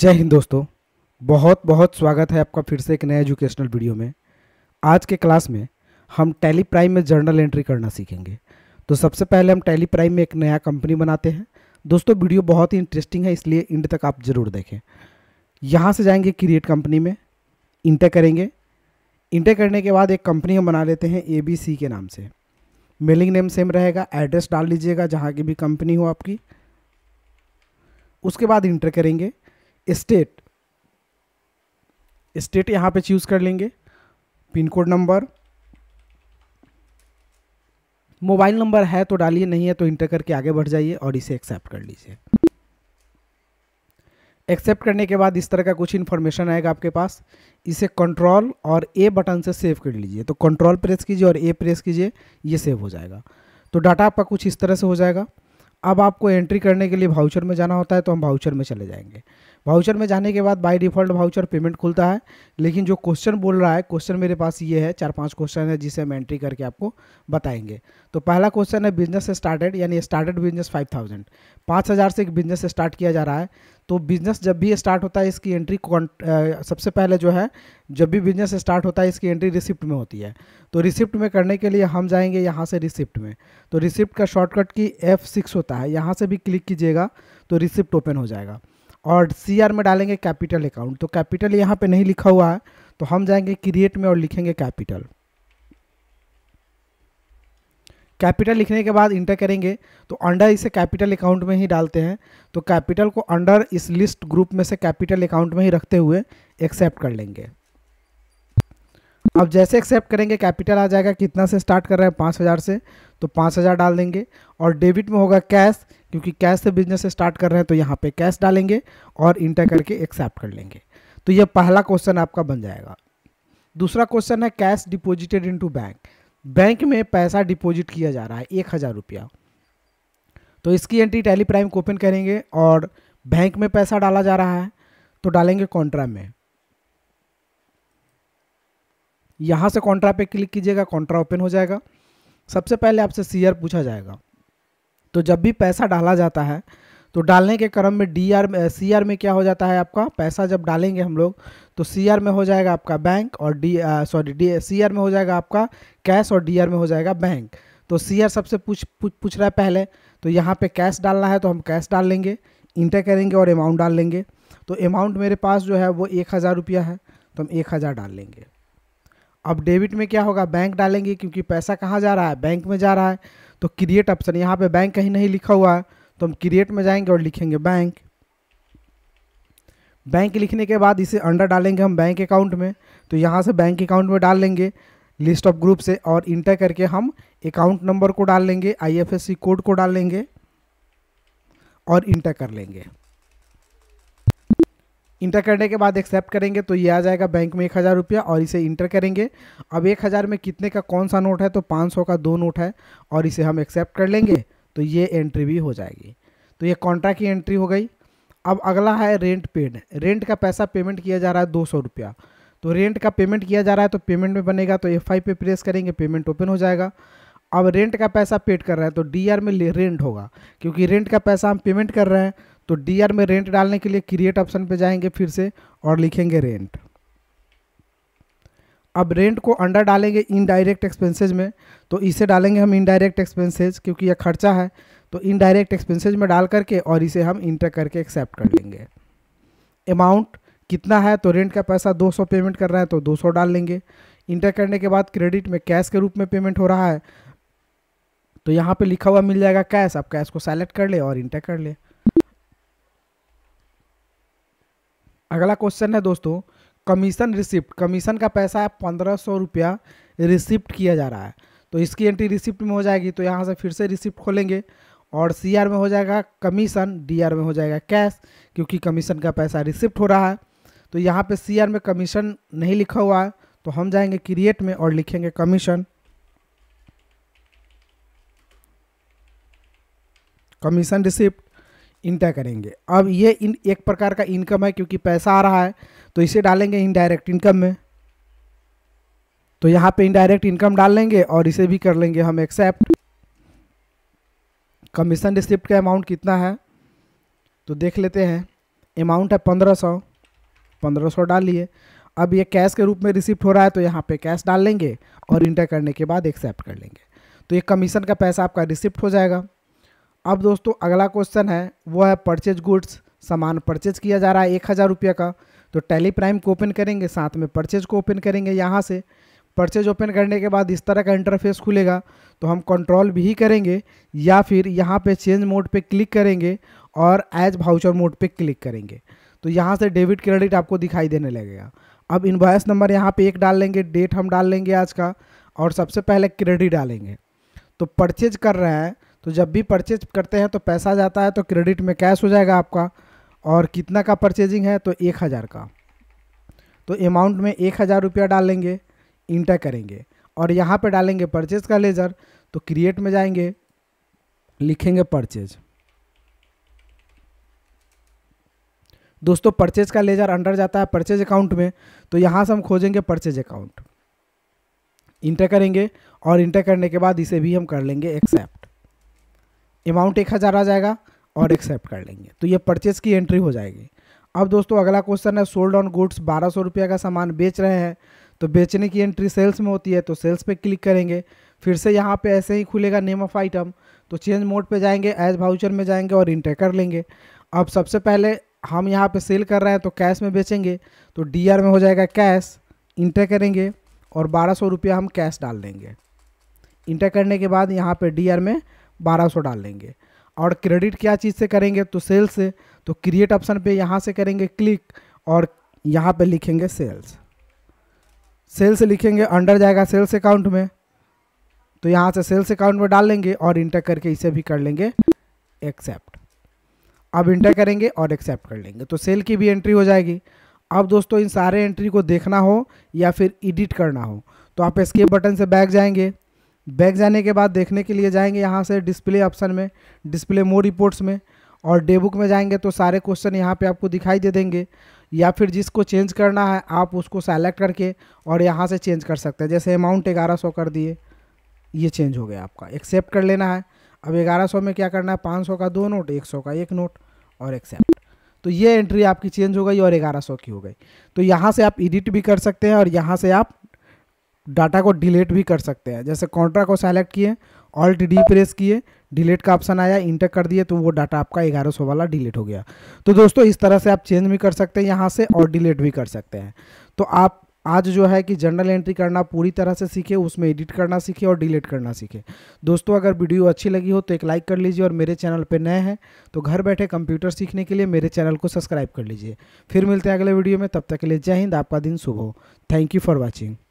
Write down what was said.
जय हिंद दोस्तों बहुत बहुत स्वागत है आपका फिर से एक नए एजुकेशनल वीडियो में आज के क्लास में हम टैली प्राइम में जर्नल एंट्री करना सीखेंगे तो सबसे पहले हम टैली प्राइम में एक नया कंपनी बनाते हैं दोस्तों वीडियो बहुत ही इंटरेस्टिंग है इसलिए इंड तक आप ज़रूर देखें यहाँ से जाएंगे क्रिएट कंपनी में इंटर करेंगे इंटर करने के बाद एक कंपनी हम बना लेते हैं ए बी सी के नाम से मेलिंग नेम सेम रहेगा एड्रेस डाल लीजिएगा जहाँ की भी कंपनी हो आपकी उसके बाद इंटर करेंगे स्टेट स्टेट यहाँ पे चूज कर लेंगे pin code number mobile number है तो डालिए नहीं है तो इंटर करके आगे बढ़ जाइए और इसे एक्सेप्ट कर लीजिए एक्सेप्ट करने के बाद इस तरह का कुछ इन्फॉर्मेशन आएगा आपके पास इसे कंट्रोल और ए बटन से सेव कर लीजिए तो कंट्रोल प्रेस कीजिए और ए प्रेस कीजिए ये सेव हो जाएगा तो डाटा आपका कुछ इस तरह से हो जाएगा अब आपको एंट्री करने के लिए भाउचर में जाना होता है तो हम भाउचर में चले जाएंगे वाउचर में जाने के बाद बाय डिफ़ॉल्ट वाउचर पेमेंट खुलता है लेकिन जो क्वेश्चन बोल रहा है क्वेश्चन मेरे पास ये है चार पांच क्वेश्चन है जिसे हम एंट्री करके आपको बताएंगे तो पहला क्वेश्चन है बिजनेस स्टार्टेड यानी स्टार्टेड बिजनेस फाइव थाउजेंड पाँच हज़ार से एक बिजनेस स्टार्ट किया जा रहा है तो बिजनेस जब भी स्टार्ट होता है इसकी एंट्री सबसे पहले जो है जब भी बिजनेस स्टार्ट होता है इसकी एंट्री रिसिप्ट में होती है तो रिसिप्ट में करने के लिए हम जाएंगे यहाँ से रिसिप्ट में तो रिसिप्ट का शॉर्टकट की एफ सिक्स होता है यहाँ से भी क्लिक कीजिएगा तो रिसिप्ट ओपन हो जाएगा और सी आर में डालेंगे कैपिटल अकाउंट तो कैपिटल यहाँ पे नहीं लिखा हुआ है तो हम जाएंगे क्रिएट में और लिखेंगे कैपिटल कैपिटल लिखने के बाद इंटर करेंगे तो अंडर इसे कैपिटल अकाउंट में ही डालते हैं तो कैपिटल को अंडर इस लिस्ट ग्रुप में से कैपिटल अकाउंट में ही रखते हुए एक्सेप्ट कर लेंगे अब जैसे एक्सेप्ट करेंगे कैपिटल आ जाएगा कितना से स्टार्ट कर रहे हैं पाँच हज़ार से तो पाँच हज़ार डाल देंगे और डेबिट में होगा कैश क्योंकि कैश से बिजनेस से स्टार्ट कर रहे हैं तो यहाँ पे कैश डालेंगे और इंटर करके एक्सेप्ट कर लेंगे तो यह पहला क्वेश्चन आपका बन जाएगा दूसरा क्वेश्चन है cash deposited into bank bank में पैसा डिपोज़िट किया जा रहा है एक हज़ार रुपया तो इसकी एंट्री टेली प्राइम को ओपन करेंगे और बैंक में पैसा डाला जा रहा है तो डालेंगे कॉन्ट्रा में यहाँ से कॉन्ट्रा पे क्लिक कीजिएगा कॉन्ट्रा ओपन हो जाएगा सबसे पहले आपसे सीयर पूछा जाएगा तो जब भी पैसा डाला जाता है तो डालने के क्रम में डी आर सी आर में क्या हो जाता है आपका पैसा जब डालेंगे हम लोग तो सी आर में हो जाएगा आपका बैंक और D sorry D C R में हो जाएगा आपका कैश और डी आर में हो जाएगा बैंक तो सी आर सबसे पूछ पूछ पूछ रहा है पहले तो यहाँ पे कैश डालना है तो हम कैश डाल लेंगे इंटर करेंगे और अमाउंट डाल लेंगे तो अमाउंट मेरे पास जो है वो एक हज़ार रुपया है तो हम एक हज़ार डाल लेंगे अब डेबिट में क्या होगा बैंक डालेंगे क्योंकि पैसा कहाँ जा रहा है बैंक में जा रहा है तो क्रिएट ऑप्शन यहाँ पे बैंक कहीं नहीं लिखा हुआ है तो हम क्रिएट में जाएंगे और लिखेंगे बैंक बैंक लिखने के बाद इसे अंडर डालेंगे हम बैंक अकाउंट में तो यहाँ से बैंक अकाउंट में डाल लेंगे लिस्ट ऑफ ग्रुप से और इंटर करके हम अकाउंट नंबर को डाल लेंगे आई कोड को डाल लेंगे और इंटर कर लेंगे इंटर करने के बाद एक्सेप्ट करेंगे तो ये आ जाएगा बैंक में एक हज़ार रुपया और इसे इंटर करेंगे अब एक हज़ार में कितने का कौन सा नोट है तो पाँच सौ का दो नोट है और इसे हम एक्सेप्ट कर लेंगे तो ये एंट्री भी हो जाएगी तो ये कॉन्ट्रैक्ट की एंट्री हो गई अब अगला है रेंट पेड रेंट का पैसा पेमेंट किया जा रहा है दो सौ रुपया तो रेंट का पेमेंट किया जा रहा है तो पेमेंट में बनेगा तो एफ आई पे प्रेस करेंगे पेमेंट ओपन हो जाएगा अब रेंट का पैसा पेड कर रहा है तो डी आर में रेंट होगा क्योंकि रेंट का पैसा हम पेमेंट कर रहे हैं तो डी आर में रेंट डालने के लिए क्रिएट ऑप्शन पे जाएंगे फिर से और लिखेंगे रेंट अब रेंट को अंडर डालेंगे इनडायरेक्ट एक्सपेंसेज में तो इसे डालेंगे हम इनडायरेक्ट एक्सपेंसेज क्योंकि यह खर्चा है तो इनडायरेक्ट एक्सपेंसेज में डाल करके और इसे हम इंटर करके एक्सेप्ट कर लेंगे अमाउंट कितना है तो रेंट का पैसा 200 पेमेंट कर रहे हैं तो 200 डाल लेंगे इंटर करने के बाद क्रेडिट में कैश के रूप में पेमेंट हो रहा है तो यहाँ पे लिखा हुआ मिल जाएगा कैश आप कैश को सेलेक्ट कर ले और इंटर कर ले अगला क्वेश्चन है दोस्तों कमीशन रिसिप्ट कमीशन का पैसा है पंद्रह सौ रुपया रिसिप्ट किया जा रहा है तो इसकी एंट्री रिसिप्ट में हो जाएगी तो यहाँ से फिर से रिसिप्ट खोलेंगे और सी में हो जाएगा कमीशन डी में हो जाएगा कैश क्योंकि कमीशन का पैसा रिसिप्ट हो रहा है तो यहाँ पे सी में कमीशन नहीं लिखा हुआ है तो हम जाएंगे क्रिएट में और लिखेंगे कमीशन कमीशन रिसिप्ट इंटर करेंगे अब ये इन एक प्रकार का इनकम है क्योंकि पैसा आ रहा है तो इसे डालेंगे इनडायरेक्ट इनकम में तो यहाँ पे इनडायरेक्ट इनकम डाल लेंगे और इसे भी कर लेंगे हम एक्सेप्ट कमीशन रिसिप्ट का अमाउंट कितना है तो देख लेते हैं अमाउंट है पंद्रह सौ पंद्रह सौ डाल लिए अब ये कैश के रूप में रिसिप्ट हो रहा है तो यहाँ पे कैश डाल लेंगे और इंटर करने के बाद एक्सेप्ट कर लेंगे तो ये कमीशन का पैसा आपका रिसिप्ट हो जाएगा अब दोस्तों अगला क्वेश्चन है वो है परचेज गुड्स सामान परचेज किया जा रहा है एक हज़ार रुपये का तो टेली प्राइम को ओपन करेंगे साथ में परचेज को ओपन करेंगे यहाँ से परचेज ओपन करने के बाद इस तरह का इंटरफेस खुलेगा तो हम कंट्रोल भी करेंगे या फिर यहाँ पे चेंज मोड पे क्लिक करेंगे और एज भाउचर मोड पे क्लिक करेंगे तो यहाँ से डेबिट क्रेडिट आपको दिखाई देने लगेगा अब इन्वायस नंबर यहाँ पर एक डाल लेंगे डेट हम डाल लेंगे आज का और सबसे पहले क्रेडिट डालेंगे तो परचेज कर रहे हैं तो जब भी परचेज करते हैं तो पैसा जाता है तो क्रेडिट में कैश हो जाएगा आपका और कितना का परचेजिंग है तो एक हज़ार का तो अमाउंट में एक हज़ार रुपया डाल लेंगे इंटर करेंगे और यहाँ पे डालेंगे परचेज का लेजर तो क्रिएट में जाएंगे लिखेंगे परचेज दोस्तों परचेज का लेजर अंडर जाता है परचेज अकाउंट में तो यहाँ से हम खोजेंगे परचेज अकाउंट इंटर करेंगे और इंटर करने के बाद इसे भी हम कर लेंगे एक्सेप्ट अमाउंट एक हज़ार आ जाएगा और एक्सेप्ट कर लेंगे तो ये परचेज की एंट्री हो जाएगी अब दोस्तों अगला क्वेश्चन है सोल्ड ऑन गुड्स बारह सौ रुपये का सामान बेच रहे हैं तो बेचने की एंट्री सेल्स में होती है तो सेल्स पे क्लिक करेंगे फिर से यहाँ पे ऐसे ही खुलेगा नेम ऑफ आइटम तो चेंज मोड पर जाएंगे एज भाउचर में जाएंगे और इंटर कर लेंगे अब सबसे पहले हम यहाँ पे सेल कर रहे हैं तो कैश में बेचेंगे तो डी में हो जाएगा कैश इंटर करेंगे और बारह सौ हम कैश डाल देंगे इंटर करने के बाद यहाँ पर डी में बारह सौ डाल लेंगे और क्रेडिट क्या चीज़ से करेंगे तो सेल्स से तो क्रिएट ऑप्शन पे यहाँ से करेंगे क्लिक और यहाँ पे लिखेंगे सेल्स सेल्स लिखेंगे अंडर जाएगा सेल्स अकाउंट में तो यहाँ से सेल्स अकाउंट में डाल लेंगे और इंटर करके इसे भी कर लेंगे एक्सेप्ट अब इंटर करेंगे और एक्सेप्ट कर लेंगे तो सेल की भी एंट्री हो जाएगी अब दोस्तों इन सारे एंट्री को देखना हो या फिर एडिट करना हो तो आप स्केप बटन से बैक जाएंगे बैक जाने के बाद देखने के लिए जाएंगे यहाँ से डिस्प्ले ऑप्शन में डिस्प्ले मोर रिपोर्ट्स में और डे बुक में जाएंगे तो सारे क्वेश्चन यहाँ पे आपको दिखाई दे देंगे या फिर जिसको चेंज करना है आप उसको सेलेक्ट करके और यहाँ से चेंज कर सकते हैं जैसे अमाउंट ग्यारह सौ कर दिए ये चेंज हो गया आपका एक्सेप्ट कर लेना है अब ग्यारह सौ में क्या करना है पाँच सौ का दो नोट एक सौ का एक नोट और एक्सेप्ट तो ये एंट्री आपकी चेंज हो गई और ग्यारह सौ की हो गई तो यहाँ से आप एडिट भी कर सकते हैं और यहाँ से आप डाटा को डिलीट भी कर सकते हैं जैसे कॉन्ट्रा को सेलेक्ट किए ऑल्ट डी प्रेस किए डिलीट का ऑप्शन आया इंटर कर दिए तो वो डाटा आपका ग्यारह सौ वाला डिलीट हो गया तो दोस्तों इस तरह से आप चेंज भी कर सकते हैं यहाँ से और डिलीट भी कर सकते हैं तो आप आज जो है कि जनरल एंट्री करना पूरी तरह से सीखे उसमें एडिट करना सीखे और डिलीट करना सीखे दोस्तों अगर वीडियो अच्छी लगी हो तो एक लाइक कर लीजिए और मेरे चैनल पर नए हैं तो घर बैठे कंप्यूटर सीखने के लिए मेरे चैनल को सब्सक्राइब कर लीजिए फिर मिलते हैं अगले वीडियो में तब तक के लिए जय हिंद आपका दिन शुभ हो थैंक यू फॉर वॉचिंग